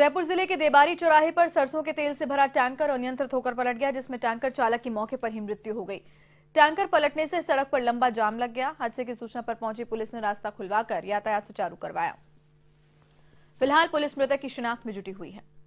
जयपुर जिले के देबारी चौराहे पर सरसों के तेल से भरा टैंकर अनियंत्रित होकर पलट गया जिसमें टैंकर चालक की मौके पर ही मृत्यु हो गई टैंकर पलटने से सड़क पर लंबा जाम लग गया हादसे की सूचना पर पहुंची पुलिस ने रास्ता खुलवाकर यातायात सुचारू करवाया फिलहाल पुलिस मृतक की शिनाख्त में जुटी हुई है